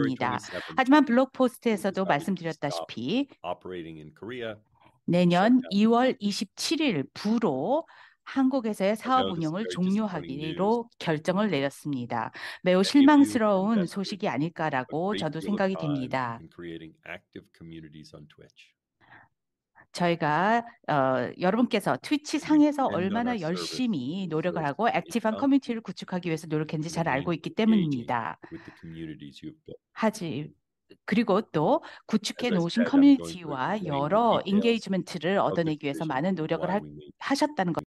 있습니다. 하지만 블록포스트에서도 말씀드렸다시피 내년 2월 27일 부로 한국에서의 사업 운영을 종료하기로 결정을 내렸습니다. 매우 실망스러운 소식이 아닐까라고 저도 생각이 됩니다. 저희가 어, 여러분께서 트위치 상에서 얼마나 열심히 노력을 하고 액티브한 커뮤니티를 구축하기 위해서 노력했는지 잘 알고 있기 때문입니다. 하지 그리고 또 구축해 놓으신 커뮤니티와 여러 인게이지먼트를 얻어내기 위해서 많은 노력을 하, 셨다는 것.